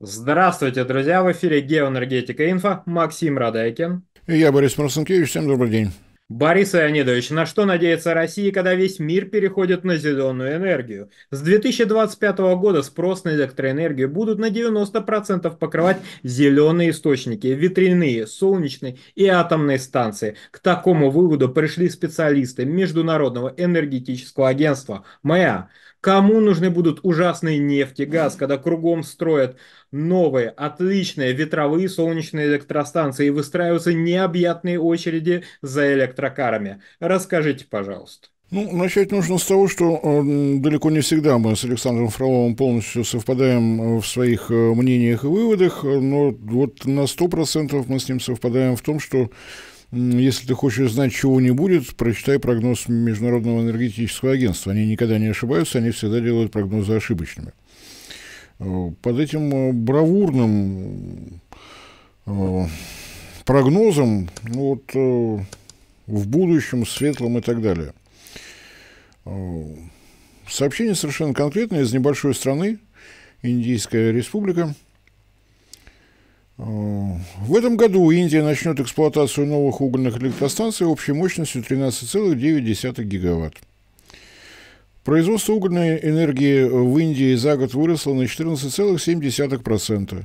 Здравствуйте, друзья! В эфире Геоэнергетика Инфо. Максим Радайкин. И я, Борис Марсенкевич. Всем добрый день. Борис Леонидович, на что надеется Россия, когда весь мир переходит на зеленую энергию? С 2025 года спрос на электроэнергию будут на 90% покрывать зеленые источники, ветряные, солнечные и атомные станции. К такому выводу пришли специалисты Международного энергетического агентства МЭА. Кому нужны будут ужасные нефть и газ, когда кругом строят новые, отличные ветровые солнечные электростанции и выстраиваются необъятные очереди за электрокарами. Расскажите, пожалуйста. Ну, начать нужно с того, что э, далеко не всегда мы с Александром Фроловым полностью совпадаем э, в своих э, мнениях и выводах, но вот на 100% мы с ним совпадаем в том, что если ты хочешь знать, чего не будет, прочитай прогноз Международного энергетического агентства. Они никогда не ошибаются, они всегда делают прогнозы ошибочными. Под этим э, бравурным э, прогнозом ну вот, э, в будущем, светлом и так далее. Сообщение совершенно конкретное из небольшой страны, Индийская республика. В этом году Индия начнет эксплуатацию новых угольных электростанций общей мощностью 13,9 гигаватт. Производство угольной энергии в Индии за год выросло на 14,7%.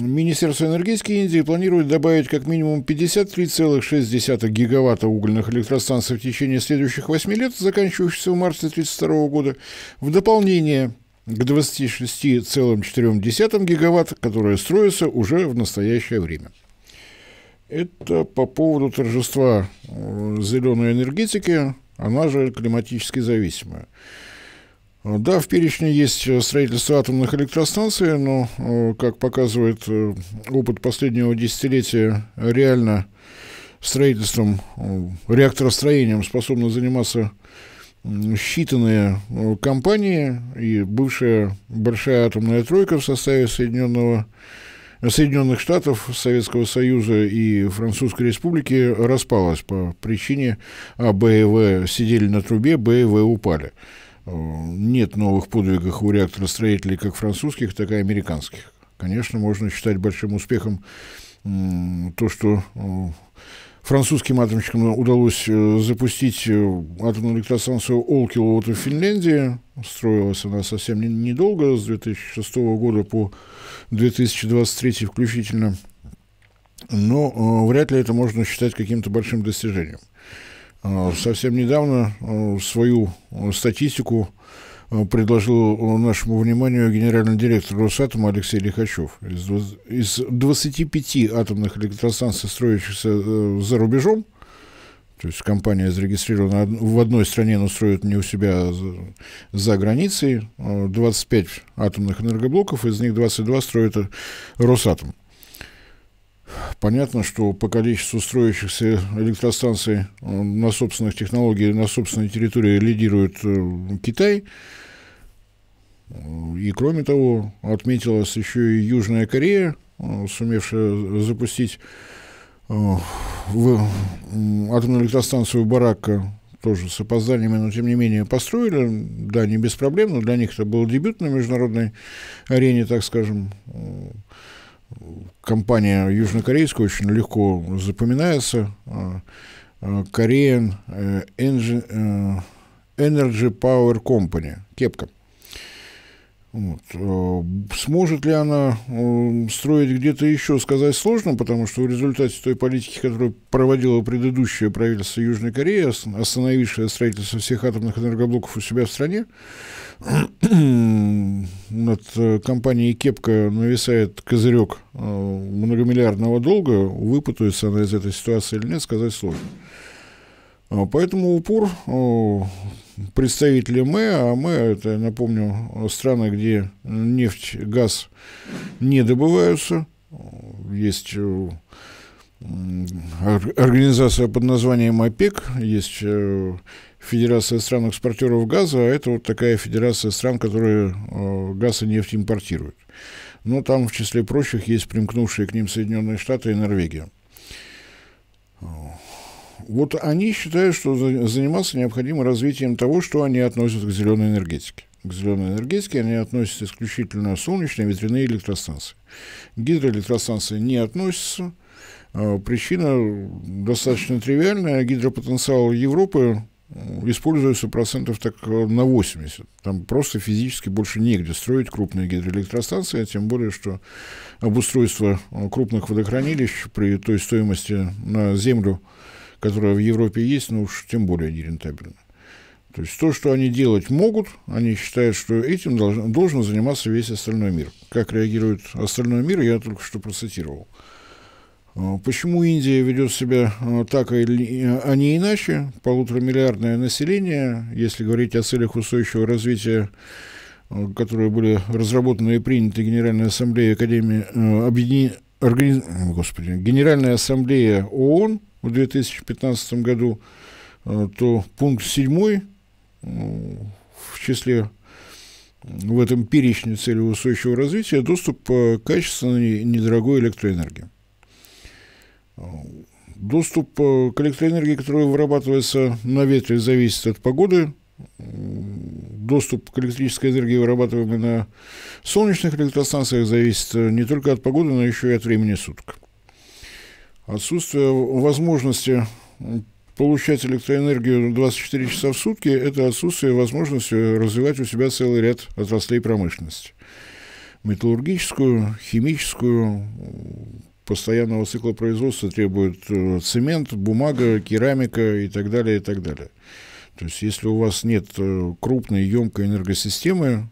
Министерство энергетики Индии планирует добавить как минимум 53,6 гигаватта угольных электростанций в течение следующих 8 лет, заканчивающихся в марте 1932 года, в дополнение к 26,4 гигаватт, которые строятся уже в настоящее время. Это по поводу торжества э, зеленой энергетики она же климатически зависимая. Да, в перечне есть э, строительство атомных электростанций, но, э, как показывает э, опыт последнего десятилетия, реально строительством, реакторостроением способны заниматься считанные компании и бывшая большая атомная тройка в составе Соединенного Соединенных Штатов, Советского Союза и Французской Республики распалась по причине а БЭВ сидели на трубе, БЭВ упали. Э, нет новых подвигов у реакторостроителей как французских, так и американских. Конечно, можно считать большим успехом то, что э, французским атомщикам удалось э, запустить э, атомную электростанцию Олкило в Финляндии. Строилась она совсем недолго, с 2006 года по 2023 включительно. Но э, вряд ли это можно считать каким-то большим достижением. Совсем недавно свою статистику Э, предложил нашему вниманию генеральный директор Росатома Алексей Лихачев. Из 25 атомных электростанций, строящихся э, за рубежом, то есть компания зарегистрирована в одной стране, но строит не у себя а за границей. 25 э, атомных энергоблоков, из них 22 строит Росатом. Понятно, что по количеству строящихся электростанций э, на собственных технологиях, на собственной территории лидирует э, Китай. Э, и кроме того, отметилась еще и Южная Корея, сумевшая запустить в атомную электростанцию Баракка тоже с опозданиями, но тем не менее построили. Да, не без проблем, но для них это был дебют на международной арене, так скажем компания южнокорейская очень легко запоминается. А, а, Korean э, э, Energy Power Company, кепка. Вот. Э, сможет ли она э, строить где-то еще, сказать сложно, потому что в результате той политики, которую проводило предыдущее правительство Южной Кореи, остановившее строительство всех атомных энергоблоков у себя в стране, над э, компанией Кепка нависает козырек многомиллиардного долга, выпутается она из этой ситуации или нет, сказать сложно. А поэтому упор представители мы, а мы, это, напомню, страны, где нефть, газ не добываются. Есть э, организация под названием ОПЕК, есть э, Федерация стран-экспортеров газа, а это вот такая федерация стран, которые э, газ и нефть импортируют. Но там, в числе прочих, есть примкнувшие к ним Соединенные Штаты и Норвегия. Вот они считают, что заниматься необходимо развитием того, что они относят к зеленой энергетике. К зеленой энергетике они относятся исключительно солнечные, ветряные электростанции. Гидроэлектростанции не относятся. А, причина достаточно тривиальная. Гидропотенциал Европы используется процентов так э, на 80. Там просто физически больше негде строить крупные гидроэлектростанции, а тем более, что обустройство э, крупных водохранилищ при той стоимости на землю которая в Европе есть, но ну уж тем более нерентабельна. То есть то, что они делать могут, они считают, что этим должен, должен заниматься весь остальной мир. Как реагирует остальной мир, я только что процитировал. А, почему Индия ведет себя а, так, а не иначе? Полуторамиллиардное население, если говорить о целях устойчивого развития, а, которые были разработаны и приняты Генеральной Ассамблеей Академии, объедини... Организ... Господи, Генеральная Ассамблея ООН – в 2015 году, э, то пункт 7 э, в числе э, в этом перечне целей устойчивого развития доступ к качественной недорогой электроэнергии. Доступ к электроэнергии, которая вырабатывается на ветре, зависит от погоды. Доступ к электрической энергии, вырабатываемой на солнечных электростанциях, зависит не только от погоды, но еще и от времени суток. Отсутствие возможности получать электроэнергию 24 часа в сутки – это отсутствие возможности развивать у себя целый ряд отраслей промышленности. Металлургическую, химическую, постоянного цикла производства требует э, цемент, бумага, керамика и так далее, и так далее. То есть, если у вас нет э, крупной емкой энергосистемы,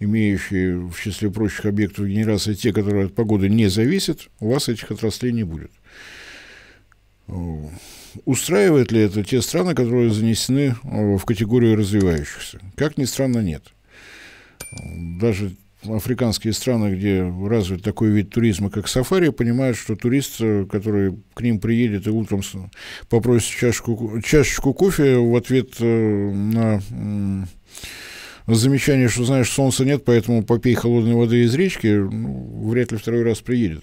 имеющие в числе прочих объектов генерации те, которые от погоды не зависят, у вас этих отраслей не будет. Э, устраивает ли это те страны, которые занесены э, в категорию развивающихся? Как ни странно, нет. Даже африканские страны, где развит такой вид туризма, как сафари, понимают, что турист, э, который к ним приедет и утром попросит чашку, чашечку кофе в ответ на замечание, что, знаешь, солнца нет, поэтому попей холодной воды из речки, ну, вряд ли второй раз приедет.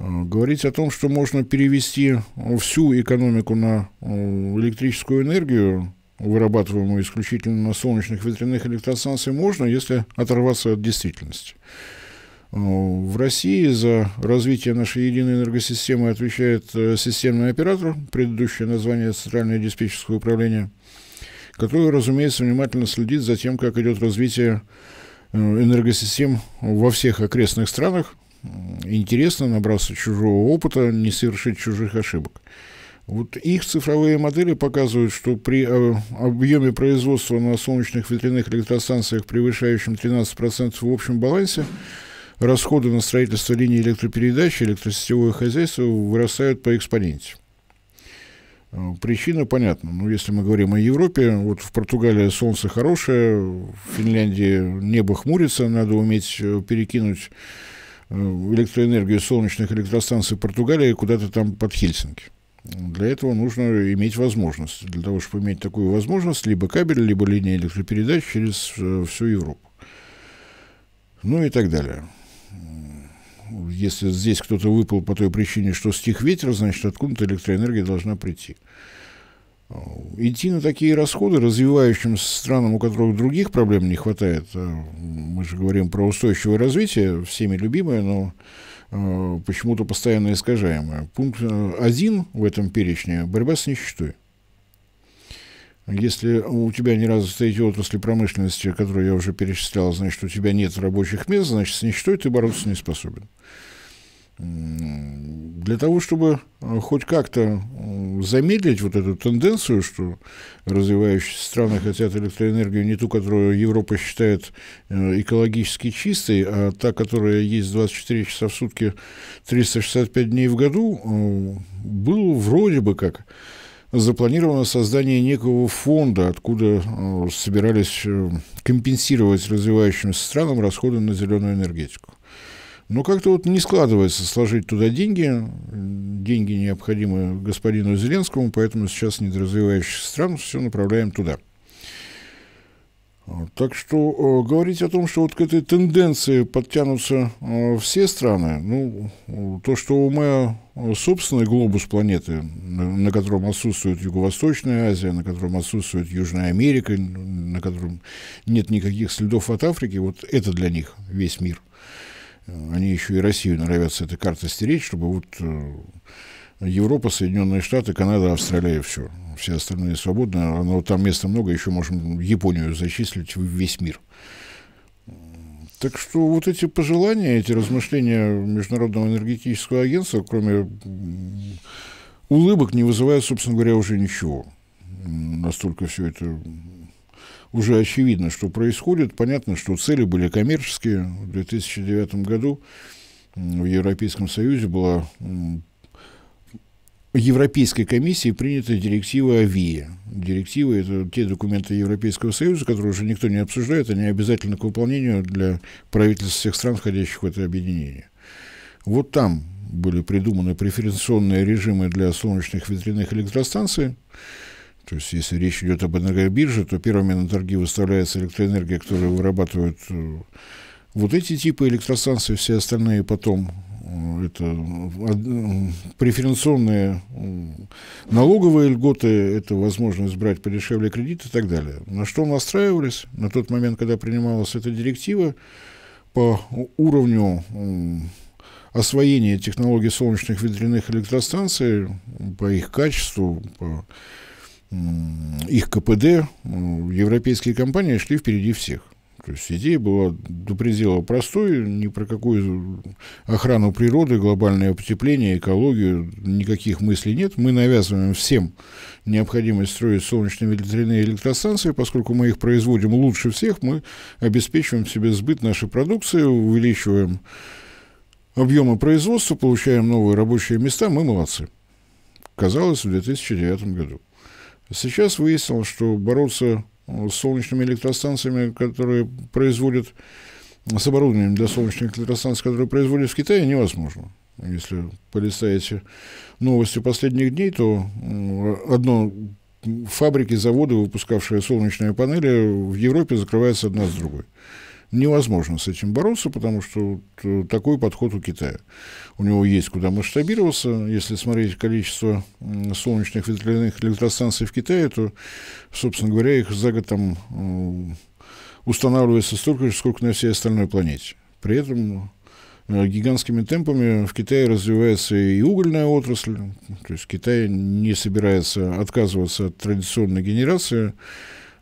Э, говорить о том, что можно перевести всю экономику на э, электрическую энергию, вырабатываемую исключительно на солнечных ветряных электростанциях, можно, если оторваться от действительности. Э, в России за развитие нашей единой энергосистемы отвечает системный оператор, предыдущее название Центральное диспетчерское управление, которое, разумеется, внимательно следит за тем, как идет развитие энергосистем во всех окрестных странах, интересно, набраться чужого опыта, не совершить чужих ошибок. Вот их цифровые модели показывают, что при э, объеме производства на солнечных ветряных электростанциях, превышающем 13% в общем балансе, расходы на строительство линий электропередачи, электросетевое хозяйство вырастают по экспоненте. Э, причина понятна. Ну, если мы говорим о Европе, вот в Португалии солнце хорошее, в Финляндии небо хмурится, надо уметь э, перекинуть электроэнергию солнечных электростанций Португалии куда-то там под Хельсинки. Для этого нужно иметь возможность. Для того, чтобы иметь такую возможность, либо кабель, либо линия электропередач через э, всю Европу. Ну и так далее. Если здесь кто-то выпал по той причине, что стих ветер, значит, откуда-то электроэнергия должна прийти. Э, идти на такие расходы развивающимся странам, у которых других проблем не хватает, а, мы же говорим про устойчивое развитие, всеми любимое, но э, почему-то постоянно искажаемое. Пункт э, один в этом перечне – борьба с нищетой. Если у тебя не разу стоит отрасли промышленности, которую я уже перечислял, значит, у тебя нет рабочих мест, значит, с нищетой ты бороться не способен для того, чтобы э, хоть как-то замедлить вот эту тенденцию, что развивающиеся страны хотят электроэнергию не ту, которую Европа считает э, экологически чистой, а та, которая есть 24 часа в сутки, 365 дней в году, э, был вроде бы как запланировано создание некого фонда, откуда собирались компенсировать развивающимся странам расходы на зеленую энергетику. Но как-то вот не складывается сложить туда деньги, деньги необходимы господину Зеленскому, поэтому сейчас недоразвивающихся стран все направляем туда. Так что э, говорить о том, что вот к этой тенденции подтянутся э, все страны, ну, то, что у моя э, собственный глобус планеты, на котором отсутствует Юго-Восточная Азия, на котором отсутствует Южная Америка, на котором нет никаких следов от Африки, вот это для них весь мир – Э, они еще и Россию нравятся этой карты стереть, чтобы вот э, Европа, Соединенные Штаты, Канада, Австралия, все. Все остальные свободны. Но там места много, еще можем Японию зачислить в весь мир. Так что вот эти пожелания, эти размышления Международного энергетического агентства, кроме улыбок, не вызывают, собственно говоря, уже ничего. Настолько все это уже очевидно, что происходит. Понятно, что цели были коммерческие. В 2009 году в Европейском Союзе была Европейской комиссии принята директива АВИА. Директивы – это те документы Европейского Союза, которые уже никто не обсуждает, они обязательны к выполнению для правительств всех стран, входящих в это объединение. Вот там были придуманы преференционные режимы для солнечных ветряных электростанций, то есть, если речь идет об энергобирже, то первыми на торги выставляется электроэнергия, которую вырабатывают э, вот эти типы электростанций, все остальные потом э, это э, преференционные налоговые льготы, это возможность брать подешевле кредит и так далее. На что настраивались на тот момент, когда принималась эта директива по уровню освоения технологий солнечных ветряных электростанций, по их качеству, по их КПД, европейские компании шли впереди всех. То есть идея была до предела простой, ни про какую охрану природы, глобальное потепление, экологию, никаких мыслей нет. Мы навязываем всем необходимость строить солнечные ветряные электростанции, поскольку мы их производим лучше всех, мы обеспечиваем себе сбыт нашей продукции, увеличиваем объемы производства, получаем новые рабочие места, мы молодцы. Казалось, в 2009 году. Сейчас выяснилось, что бороться э, с солнечными электростанциями, которые производят с оборудованием для солнечных электростанций, которые производят в Китае, невозможно. Если полистаете новости последних дней, то э, одно фабрики, заводы, выпускавшие солнечные панели, в Европе закрываются одна с другой невозможно с этим бороться, потому что э, такой подход у Китая. У него есть куда масштабироваться. Если смотреть количество солнечных ветряных электростанций в Китае, то, собственно говоря, их за год там устанавливается столько же, сколько на всей остальной планете. При этом э, гигантскими темпами в Китае развивается и угольная отрасль, то есть Китай не собирается отказываться от традиционной генерации,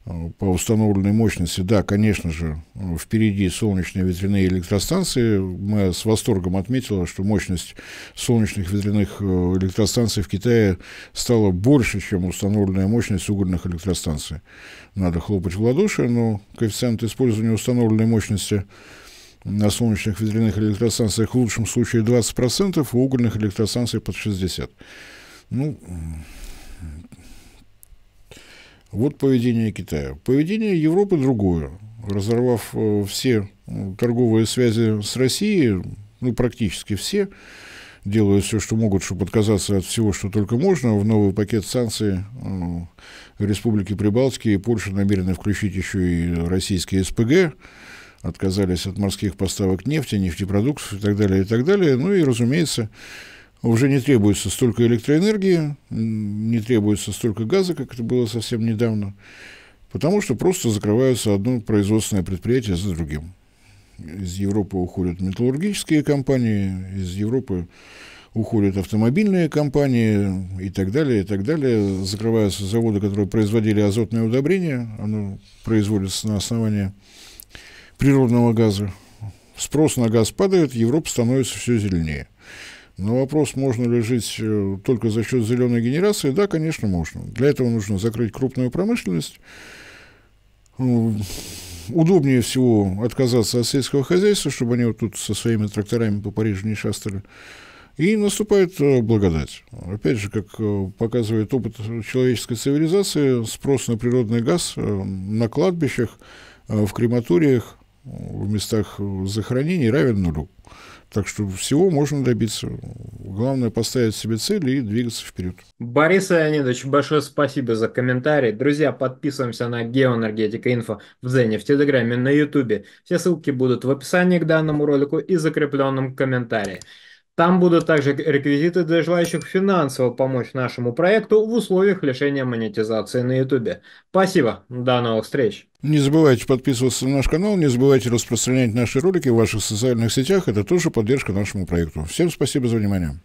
Э, по установленной мощности, да, конечно же, впереди солнечные ветряные электростанции. Мы с восторгом отметила, что мощность солнечных ветряных э, электростанций в Китае стала больше, чем установленная мощность угольных электростанций. Надо хлопать в ладоши, но коэффициент использования установленной мощности на солнечных ветряных электростанциях в лучшем случае 20%, у а угольных электростанций под 60%. Ну, вот поведение Китая. Поведение Европы другое. Разорвав э, все торговые связи с Россией, ну, практически все, делают все, что могут, чтобы отказаться от всего, что только можно. В новый пакет санкций э, Республики Прибалтики и Польша намерены включить еще и российские СПГ, отказались от морских поставок нефти, нефтепродуктов и так далее, и так далее. Ну и, разумеется, уже не требуется столько электроэнергии, не требуется столько газа, как это было совсем недавно, потому что просто закрываются одно производственное предприятие за другим. Из Европы уходят металлургические компании, из Европы уходят автомобильные компании и так далее, и так далее. Закрываются заводы, которые производили азотное удобрение, оно производится на основании природного газа. Спрос на газ падает, Европа становится все зеленее. Но вопрос, можно ли жить э, только за счет зеленой генерации, да, конечно, можно. Для этого нужно закрыть крупную промышленность. Удобнее всего отказаться от сельского хозяйства, чтобы они вот тут со своими тракторами по Парижу не шастали. И наступает э, благодать. Опять же, как э, показывает опыт человеческой цивилизации, спрос на природный газ на кладбищах, в крематориях, в местах захоронений равен нулю. Так что всего можно добиться. Главное поставить себе цели и двигаться вперед. Борис Леонидович, большое спасибо за комментарий. Друзья, подписываемся на Геоэнергетика Инфо в Дзене, в Телеграме, на Ютубе. Все ссылки будут в описании к данному ролику и закрепленном комментарии. Там будут также реквизиты для желающих финансово помочь нашему проекту в условиях лишения монетизации на YouTube. Спасибо, до новых встреч. Не забывайте подписываться на наш канал, не забывайте распространять наши ролики в ваших социальных сетях. Это тоже поддержка нашему проекту. Всем спасибо за внимание.